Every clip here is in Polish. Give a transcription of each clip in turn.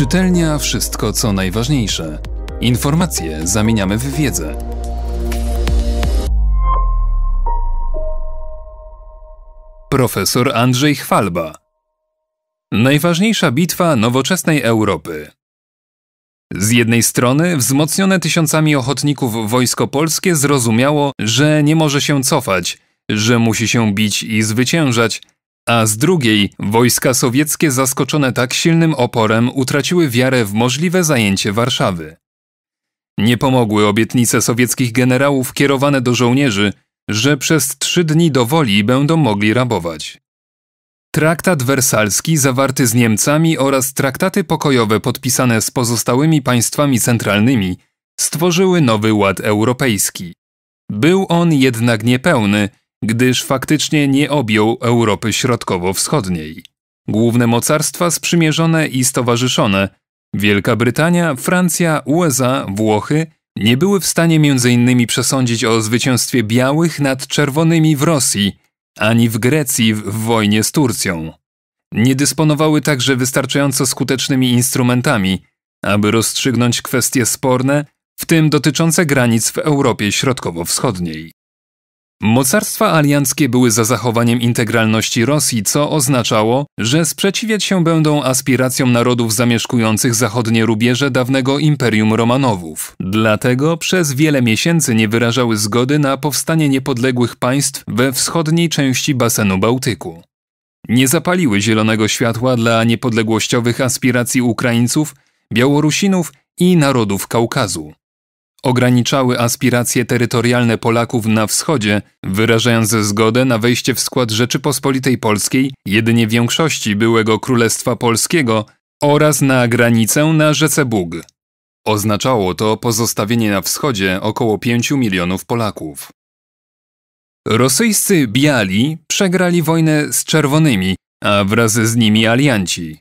Czytelnia wszystko co najważniejsze. Informacje zamieniamy w wiedzę. Profesor Andrzej Chwalba. Najważniejsza bitwa nowoczesnej Europy. Z jednej strony wzmocnione tysiącami ochotników wojsko polskie zrozumiało, że nie może się cofać, że musi się bić i zwyciężać, a z drugiej wojska sowieckie zaskoczone tak silnym oporem utraciły wiarę w możliwe zajęcie Warszawy. Nie pomogły obietnice sowieckich generałów kierowane do żołnierzy, że przez trzy dni do woli będą mogli rabować. Traktat wersalski zawarty z Niemcami oraz traktaty pokojowe podpisane z pozostałymi państwami centralnymi stworzyły nowy ład europejski. Był on jednak niepełny gdyż faktycznie nie objął Europy Środkowo-Wschodniej. Główne mocarstwa sprzymierzone i stowarzyszone Wielka Brytania, Francja, USA, Włochy nie były w stanie m.in. przesądzić o zwycięstwie białych nad czerwonymi w Rosji ani w Grecji w wojnie z Turcją. Nie dysponowały także wystarczająco skutecznymi instrumentami, aby rozstrzygnąć kwestie sporne, w tym dotyczące granic w Europie Środkowo-Wschodniej. Mocarstwa alianckie były za zachowaniem integralności Rosji, co oznaczało, że sprzeciwiać się będą aspiracjom narodów zamieszkujących zachodnie rubieże dawnego Imperium Romanowów. Dlatego przez wiele miesięcy nie wyrażały zgody na powstanie niepodległych państw we wschodniej części basenu Bałtyku. Nie zapaliły zielonego światła dla niepodległościowych aspiracji Ukraińców, Białorusinów i narodów Kaukazu ograniczały aspiracje terytorialne Polaków na wschodzie, wyrażając zgodę na wejście w skład Rzeczypospolitej Polskiej jedynie większości byłego Królestwa Polskiego oraz na granicę na rzece Bóg. Oznaczało to pozostawienie na wschodzie około 5 milionów Polaków. Rosyjscy biali przegrali wojnę z czerwonymi, a wraz z nimi alianci.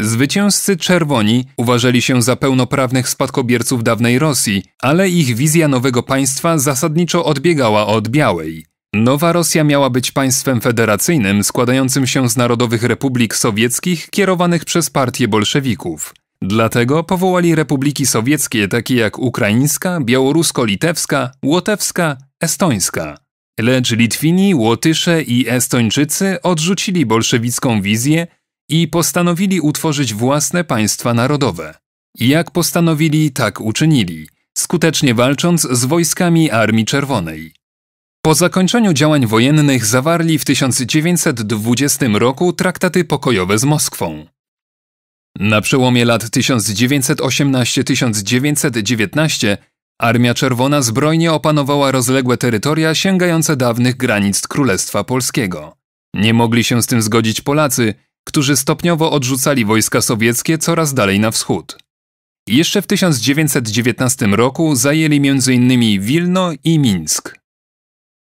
Zwycięzcy czerwoni uważali się za pełnoprawnych spadkobierców dawnej Rosji, ale ich wizja nowego państwa zasadniczo odbiegała od białej. Nowa Rosja miała być państwem federacyjnym składającym się z narodowych republik sowieckich kierowanych przez partię bolszewików. Dlatego powołali republiki sowieckie takie jak ukraińska, białorusko-litewska, łotewska, estońska. Lecz Litwini, Łotysze i Estończycy odrzucili bolszewicką wizję i postanowili utworzyć własne państwa narodowe. Jak postanowili, tak uczynili, skutecznie walcząc z wojskami Armii Czerwonej. Po zakończeniu działań wojennych zawarli w 1920 roku traktaty pokojowe z Moskwą. Na przełomie lat 1918-1919 Armia Czerwona zbrojnie opanowała rozległe terytoria sięgające dawnych granic Królestwa Polskiego. Nie mogli się z tym zgodzić Polacy, którzy stopniowo odrzucali wojska sowieckie coraz dalej na wschód. Jeszcze w 1919 roku zajęli m.in. Wilno i Mińsk.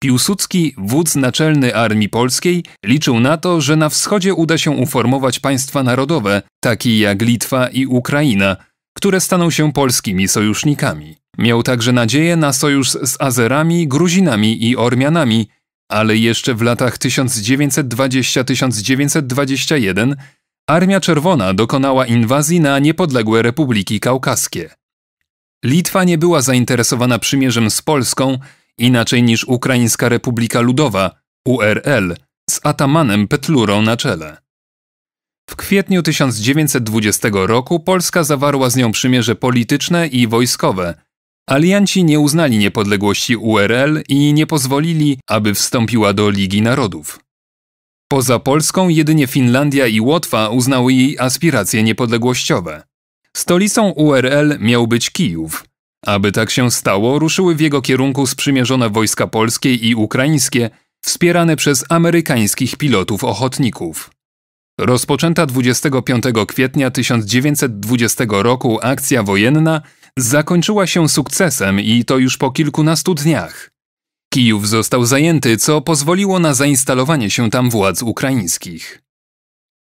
Piłsudski, wódz naczelny Armii Polskiej, liczył na to, że na wschodzie uda się uformować państwa narodowe, takie jak Litwa i Ukraina, które staną się polskimi sojusznikami. Miał także nadzieję na sojusz z Azerami, Gruzinami i Ormianami, ale jeszcze w latach 1920-1921 Armia Czerwona dokonała inwazji na niepodległe republiki kaukaskie. Litwa nie była zainteresowana przymierzem z Polską, inaczej niż Ukraińska Republika Ludowa, URL, z Atamanem Petlurą na czele. W kwietniu 1920 roku Polska zawarła z nią przymierze polityczne i wojskowe, Alianci nie uznali niepodległości URL i nie pozwolili, aby wstąpiła do Ligi Narodów. Poza Polską jedynie Finlandia i Łotwa uznały jej aspiracje niepodległościowe. Stolicą URL miał być Kijów. Aby tak się stało, ruszyły w jego kierunku sprzymierzone wojska polskie i ukraińskie, wspierane przez amerykańskich pilotów ochotników. Rozpoczęta 25 kwietnia 1920 roku akcja wojenna zakończyła się sukcesem i to już po kilkunastu dniach. Kijów został zajęty, co pozwoliło na zainstalowanie się tam władz ukraińskich.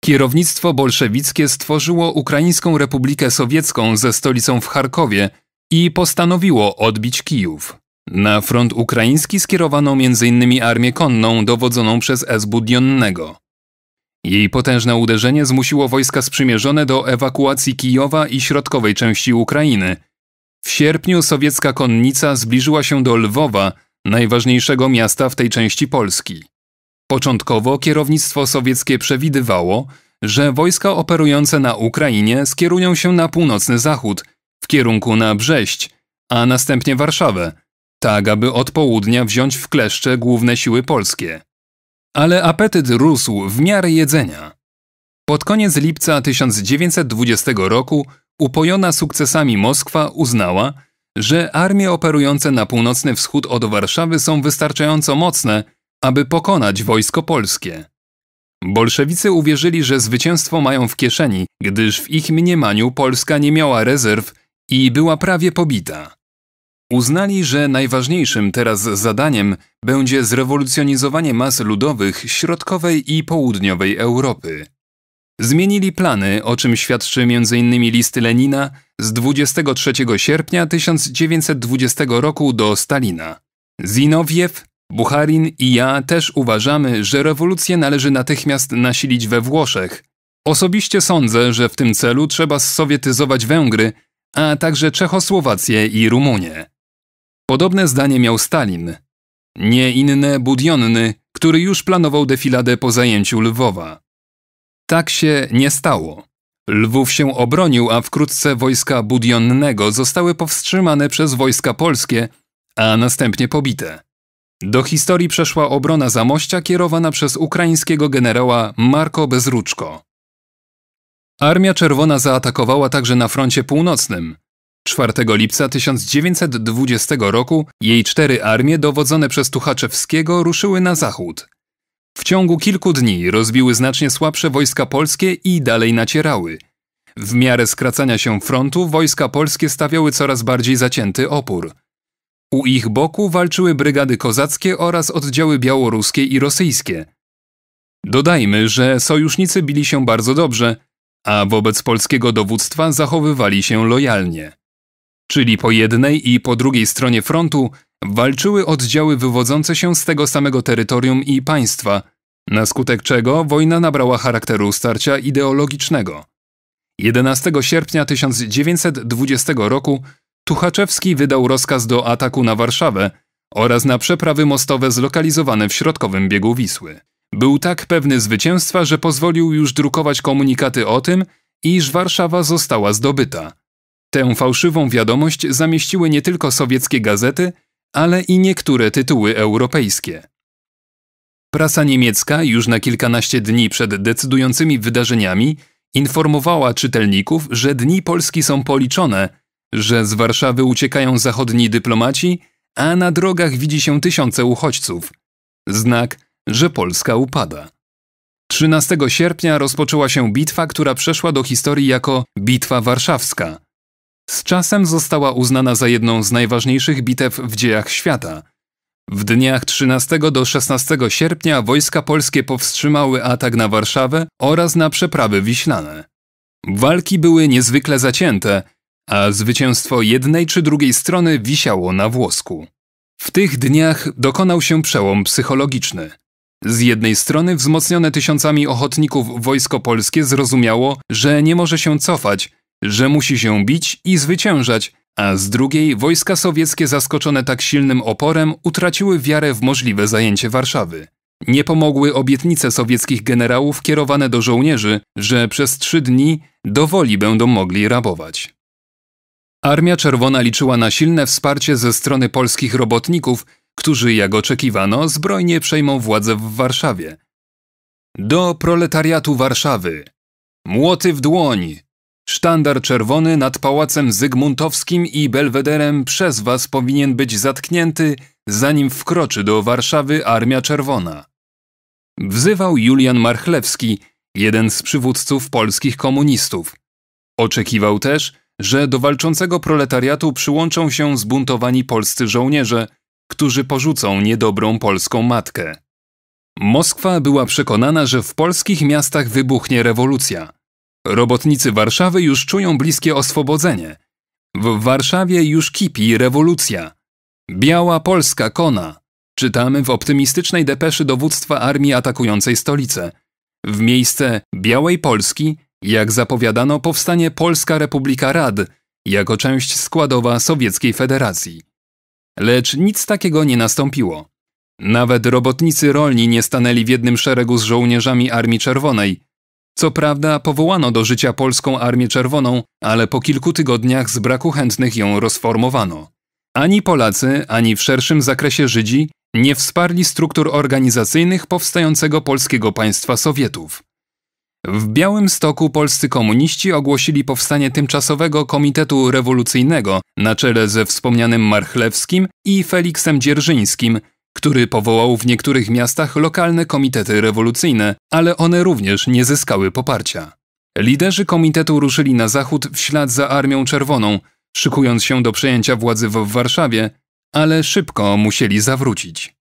Kierownictwo bolszewickie stworzyło Ukraińską Republikę Sowiecką ze stolicą w Charkowie i postanowiło odbić Kijów. Na front ukraiński skierowano m.in. armię konną dowodzoną przez S. Budionnego. Jej potężne uderzenie zmusiło wojska sprzymierzone do ewakuacji Kijowa i środkowej części Ukrainy, w sierpniu sowiecka konnica zbliżyła się do Lwowa, najważniejszego miasta w tej części Polski. Początkowo kierownictwo sowieckie przewidywało, że wojska operujące na Ukrainie skierują się na północny zachód, w kierunku na Brześć, a następnie Warszawę, tak aby od południa wziąć w kleszcze główne siły polskie. Ale apetyt rósł w miarę jedzenia. Pod koniec lipca 1920 roku Upojona sukcesami Moskwa uznała, że armie operujące na północny wschód od Warszawy są wystarczająco mocne, aby pokonać wojsko polskie. Bolszewicy uwierzyli, że zwycięstwo mają w kieszeni, gdyż w ich mniemaniu Polska nie miała rezerw i była prawie pobita. Uznali, że najważniejszym teraz zadaniem będzie zrewolucjonizowanie mas ludowych środkowej i południowej Europy. Zmienili plany, o czym świadczy m.in. listy Lenina z 23 sierpnia 1920 roku do Stalina. Zinowiew, Bucharin i ja też uważamy, że rewolucję należy natychmiast nasilić we Włoszech. Osobiście sądzę, że w tym celu trzeba sowietyzować Węgry, a także Czechosłowację i Rumunię. Podobne zdanie miał Stalin. Nie inne Budionny, który już planował defiladę po zajęciu Lwowa. Tak się nie stało. Lwów się obronił, a wkrótce wojska Budionnego zostały powstrzymane przez wojska polskie, a następnie pobite. Do historii przeszła obrona Zamościa kierowana przez ukraińskiego generała Marko Bezruczko. Armia Czerwona zaatakowała także na froncie północnym. 4 lipca 1920 roku jej cztery armie dowodzone przez Tuchaczewskiego ruszyły na zachód, w ciągu kilku dni rozbiły znacznie słabsze wojska polskie i dalej nacierały. W miarę skracania się frontu wojska polskie stawiały coraz bardziej zacięty opór. U ich boku walczyły brygady kozackie oraz oddziały białoruskie i rosyjskie. Dodajmy, że sojusznicy bili się bardzo dobrze, a wobec polskiego dowództwa zachowywali się lojalnie. Czyli po jednej i po drugiej stronie frontu walczyły oddziały wywodzące się z tego samego terytorium i państwa, na skutek czego wojna nabrała charakteru starcia ideologicznego. 11 sierpnia 1920 roku Tuchaczewski wydał rozkaz do ataku na Warszawę oraz na przeprawy mostowe zlokalizowane w środkowym biegu Wisły. Był tak pewny zwycięstwa, że pozwolił już drukować komunikaty o tym, iż Warszawa została zdobyta. Tę fałszywą wiadomość zamieściły nie tylko sowieckie gazety, ale i niektóre tytuły europejskie. Prasa niemiecka już na kilkanaście dni przed decydującymi wydarzeniami informowała czytelników, że dni Polski są policzone, że z Warszawy uciekają zachodni dyplomaci, a na drogach widzi się tysiące uchodźców. Znak, że Polska upada. 13 sierpnia rozpoczęła się bitwa, która przeszła do historii jako Bitwa Warszawska z czasem została uznana za jedną z najważniejszych bitew w dziejach świata. W dniach 13 do 16 sierpnia wojska polskie powstrzymały atak na Warszawę oraz na przeprawy wiślane. Walki były niezwykle zacięte, a zwycięstwo jednej czy drugiej strony wisiało na włosku. W tych dniach dokonał się przełom psychologiczny. Z jednej strony wzmocnione tysiącami ochotników wojsko polskie zrozumiało, że nie może się cofać, że musi się bić i zwyciężać, a z drugiej wojska sowieckie zaskoczone tak silnym oporem utraciły wiarę w możliwe zajęcie Warszawy. Nie pomogły obietnice sowieckich generałów kierowane do żołnierzy, że przez trzy dni dowoli będą mogli rabować. Armia Czerwona liczyła na silne wsparcie ze strony polskich robotników, którzy, jak oczekiwano, zbrojnie przejmą władzę w Warszawie. Do proletariatu Warszawy! Młoty w dłoń! Sztandar czerwony nad Pałacem Zygmuntowskim i Belwederem przez was powinien być zatknięty, zanim wkroczy do Warszawy Armia Czerwona. Wzywał Julian Marchlewski, jeden z przywódców polskich komunistów. Oczekiwał też, że do walczącego proletariatu przyłączą się zbuntowani polscy żołnierze, którzy porzucą niedobrą polską matkę. Moskwa była przekonana, że w polskich miastach wybuchnie rewolucja – Robotnicy Warszawy już czują bliskie oswobodzenie. W Warszawie już kipi rewolucja. Biała Polska kona. Czytamy w optymistycznej depeszy dowództwa armii atakującej stolicę. W miejsce Białej Polski, jak zapowiadano, powstanie Polska Republika Rad, jako część składowa Sowieckiej Federacji. Lecz nic takiego nie nastąpiło. Nawet robotnicy rolni nie stanęli w jednym szeregu z żołnierzami Armii Czerwonej, co prawda powołano do życia Polską Armię Czerwoną, ale po kilku tygodniach z braku chętnych ją rozformowano. Ani Polacy, ani w szerszym zakresie Żydzi nie wsparli struktur organizacyjnych powstającego polskiego państwa Sowietów. W Białym Stoku polscy komuniści ogłosili powstanie tymczasowego Komitetu Rewolucyjnego na czele ze wspomnianym Marchlewskim i Feliksem Dzierżyńskim, który powołał w niektórych miastach lokalne komitety rewolucyjne, ale one również nie zyskały poparcia. Liderzy komitetu ruszyli na zachód w ślad za Armią Czerwoną, szykując się do przejęcia władzy w Warszawie, ale szybko musieli zawrócić.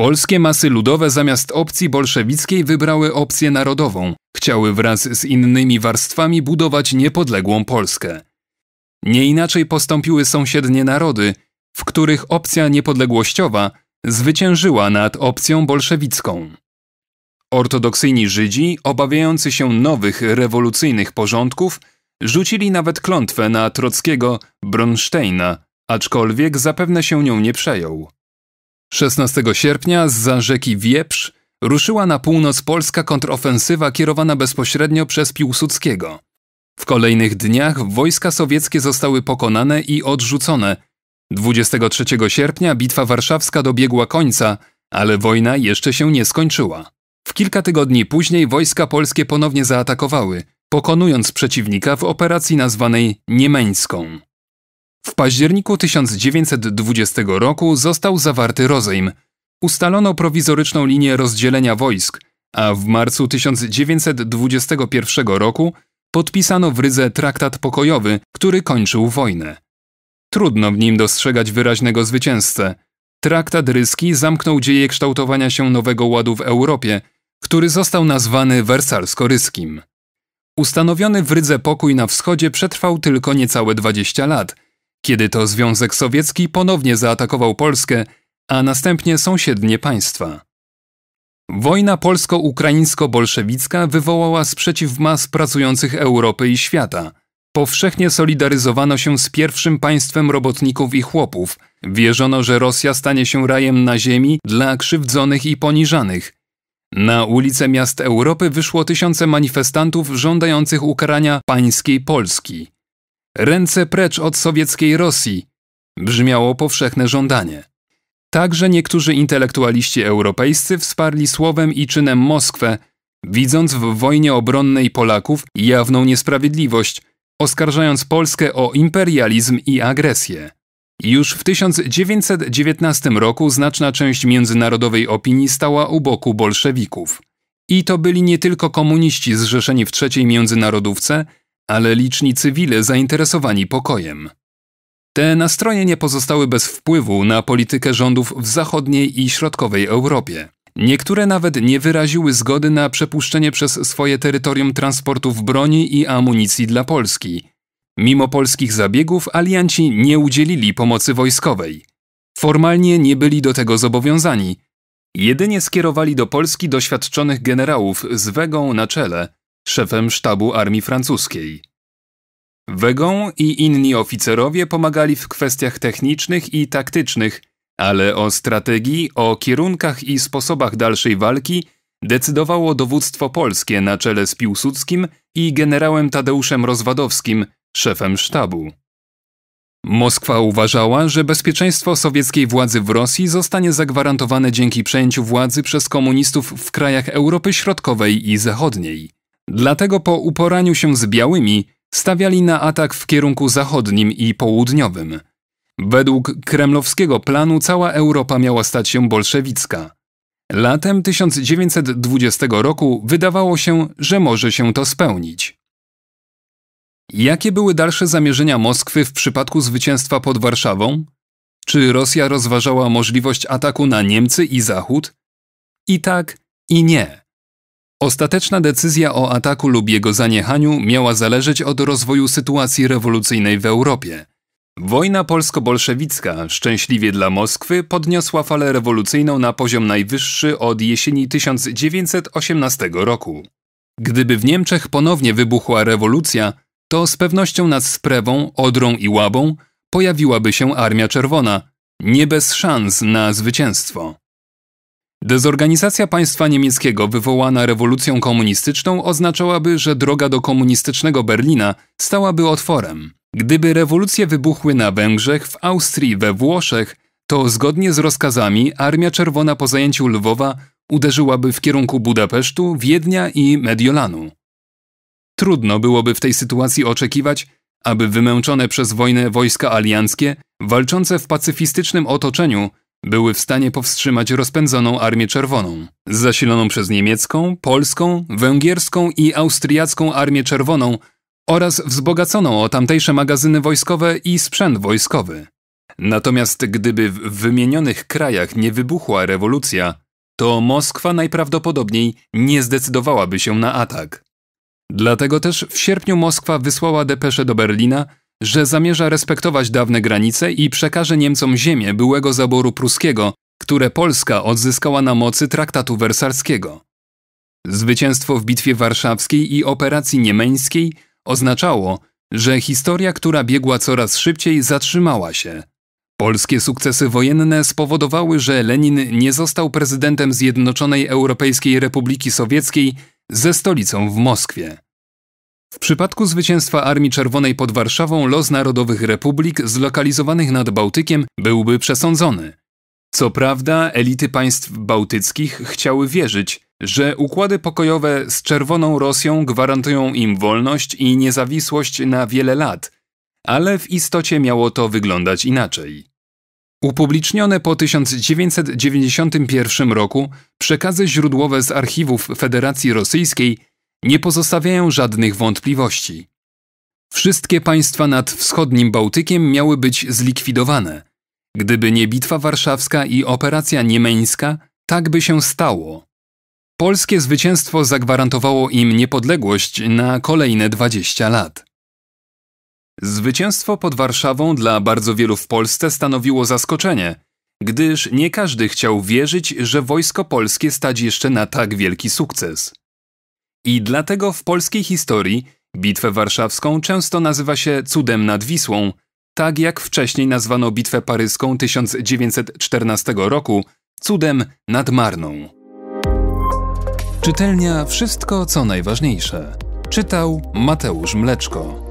Polskie masy ludowe zamiast opcji bolszewickiej wybrały opcję narodową, chciały wraz z innymi warstwami budować niepodległą Polskę. Nie inaczej postąpiły sąsiednie narody, w których opcja niepodległościowa zwyciężyła nad opcją bolszewicką. Ortodoksyjni Żydzi, obawiający się nowych rewolucyjnych porządków, rzucili nawet klątwę na Trockiego Bronsteina, aczkolwiek zapewne się nią nie przejął. 16 sierpnia z za rzeki Wieprz ruszyła na północ polska kontrofensywa kierowana bezpośrednio przez Piłsudskiego. W kolejnych dniach wojska sowieckie zostały pokonane i odrzucone, 23 sierpnia bitwa warszawska dobiegła końca, ale wojna jeszcze się nie skończyła. W kilka tygodni później wojska polskie ponownie zaatakowały, pokonując przeciwnika w operacji nazwanej Niemeńską. W październiku 1920 roku został zawarty rozejm. Ustalono prowizoryczną linię rozdzielenia wojsk, a w marcu 1921 roku podpisano w Rydze traktat pokojowy, który kończył wojnę trudno w nim dostrzegać wyraźnego zwycięzcę. Traktat ryski zamknął dzieje kształtowania się nowego ładu w Europie, który został nazwany wersalsko-ryskim. Ustanowiony w Rydze pokój na wschodzie przetrwał tylko niecałe 20 lat, kiedy to Związek Sowiecki ponownie zaatakował Polskę, a następnie sąsiednie państwa. Wojna polsko-ukraińsko-bolszewicka wywołała sprzeciw mas pracujących Europy i świata – powszechnie solidaryzowano się z pierwszym państwem robotników i chłopów. Wierzono, że Rosja stanie się rajem na ziemi dla krzywdzonych i poniżanych. Na ulice miast Europy wyszło tysiące manifestantów żądających ukarania pańskiej Polski. Ręce precz od sowieckiej Rosji brzmiało powszechne żądanie. Także niektórzy intelektualiści europejscy wsparli słowem i czynem Moskwę, widząc w wojnie obronnej Polaków jawną niesprawiedliwość – oskarżając Polskę o imperializm i agresję. Już w 1919 roku znaczna część międzynarodowej opinii stała u boku bolszewików. I to byli nie tylko komuniści zrzeszeni w trzeciej międzynarodówce, ale liczni cywile zainteresowani pokojem. Te nastroje nie pozostały bez wpływu na politykę rządów w zachodniej i środkowej Europie. Niektóre nawet nie wyraziły zgody na przepuszczenie przez swoje terytorium transportów broni i amunicji dla Polski. Mimo polskich zabiegów alianci nie udzielili pomocy wojskowej. Formalnie nie byli do tego zobowiązani. Jedynie skierowali do Polski doświadczonych generałów z Wegą na czele, szefem sztabu armii francuskiej. Wegą i inni oficerowie pomagali w kwestiach technicznych i taktycznych – ale o strategii, o kierunkach i sposobach dalszej walki decydowało dowództwo polskie na czele z Piłsudskim i generałem Tadeuszem Rozwadowskim, szefem sztabu. Moskwa uważała, że bezpieczeństwo sowieckiej władzy w Rosji zostanie zagwarantowane dzięki przejęciu władzy przez komunistów w krajach Europy Środkowej i Zachodniej. Dlatego po uporaniu się z białymi stawiali na atak w kierunku zachodnim i południowym. Według kremlowskiego planu cała Europa miała stać się bolszewicka. Latem 1920 roku wydawało się, że może się to spełnić. Jakie były dalsze zamierzenia Moskwy w przypadku zwycięstwa pod Warszawą? Czy Rosja rozważała możliwość ataku na Niemcy i Zachód? I tak, i nie. Ostateczna decyzja o ataku lub jego zaniechaniu miała zależeć od rozwoju sytuacji rewolucyjnej w Europie. Wojna polsko-bolszewicka, szczęśliwie dla Moskwy, podniosła falę rewolucyjną na poziom najwyższy od jesieni 1918 roku. Gdyby w Niemczech ponownie wybuchła rewolucja, to z pewnością nad Sprewą, Odrą i Łabą pojawiłaby się Armia Czerwona, nie bez szans na zwycięstwo. Dezorganizacja państwa niemieckiego wywołana rewolucją komunistyczną oznaczałaby, że droga do komunistycznego Berlina stałaby otworem. Gdyby rewolucje wybuchły na Węgrzech, w Austrii, we Włoszech, to zgodnie z rozkazami Armia Czerwona po zajęciu Lwowa uderzyłaby w kierunku Budapesztu, Wiednia i Mediolanu. Trudno byłoby w tej sytuacji oczekiwać, aby wymęczone przez wojnę wojska alianckie, walczące w pacyfistycznym otoczeniu, były w stanie powstrzymać rozpędzoną Armię Czerwoną, zasiloną przez niemiecką, polską, węgierską i austriacką Armię Czerwoną – oraz wzbogaconą o tamtejsze magazyny wojskowe i sprzęt wojskowy. Natomiast gdyby w wymienionych krajach nie wybuchła rewolucja, to Moskwa najprawdopodobniej nie zdecydowałaby się na atak. Dlatego też w sierpniu Moskwa wysłała depesze do Berlina, że zamierza respektować dawne granice i przekaże Niemcom ziemię byłego zaboru pruskiego, które Polska odzyskała na mocy traktatu wersalskiego. Zwycięstwo w bitwie warszawskiej i operacji niemeńskiej Oznaczało, że historia, która biegła coraz szybciej, zatrzymała się. Polskie sukcesy wojenne spowodowały, że Lenin nie został prezydentem Zjednoczonej Europejskiej Republiki Sowieckiej ze stolicą w Moskwie. W przypadku zwycięstwa Armii Czerwonej pod Warszawą los narodowych republik zlokalizowanych nad Bałtykiem byłby przesądzony. Co prawda, elity państw bałtyckich chciały wierzyć, że układy pokojowe z Czerwoną Rosją gwarantują im wolność i niezawisłość na wiele lat, ale w istocie miało to wyglądać inaczej. Upublicznione po 1991 roku przekazy źródłowe z archiwów Federacji Rosyjskiej nie pozostawiają żadnych wątpliwości. Wszystkie państwa nad wschodnim Bałtykiem miały być zlikwidowane. Gdyby nie Bitwa Warszawska i Operacja Niemeńska, tak by się stało. Polskie zwycięstwo zagwarantowało im niepodległość na kolejne 20 lat. Zwycięstwo pod Warszawą dla bardzo wielu w Polsce stanowiło zaskoczenie, gdyż nie każdy chciał wierzyć, że wojsko polskie stać jeszcze na tak wielki sukces. I dlatego w polskiej historii bitwę warszawską często nazywa się cudem nad Wisłą, tak jak wcześniej nazwano bitwę paryską 1914 roku cudem nad Marną. Czytelnia Wszystko, co najważniejsze. Czytał Mateusz Mleczko.